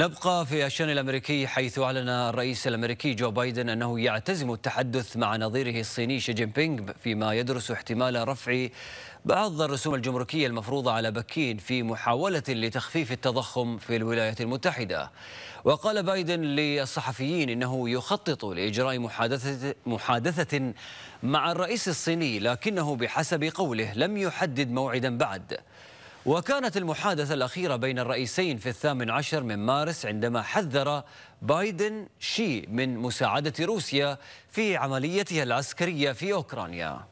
نبقى في الشان الامريكي حيث اعلن الرئيس الامريكي جو بايدن انه يعتزم التحدث مع نظيره الصيني شي جين بينغ فيما يدرس احتمال رفع بعض الرسوم الجمركيه المفروضه على بكين في محاوله لتخفيف التضخم في الولايات المتحده. وقال بايدن للصحفيين انه يخطط لاجراء محادثه محادثه مع الرئيس الصيني لكنه بحسب قوله لم يحدد موعدا بعد. وكانت المحادثة الأخيرة بين الرئيسين في الثامن عشر من مارس عندما حذر بايدن شي من مساعدة روسيا في عمليتها العسكرية في أوكرانيا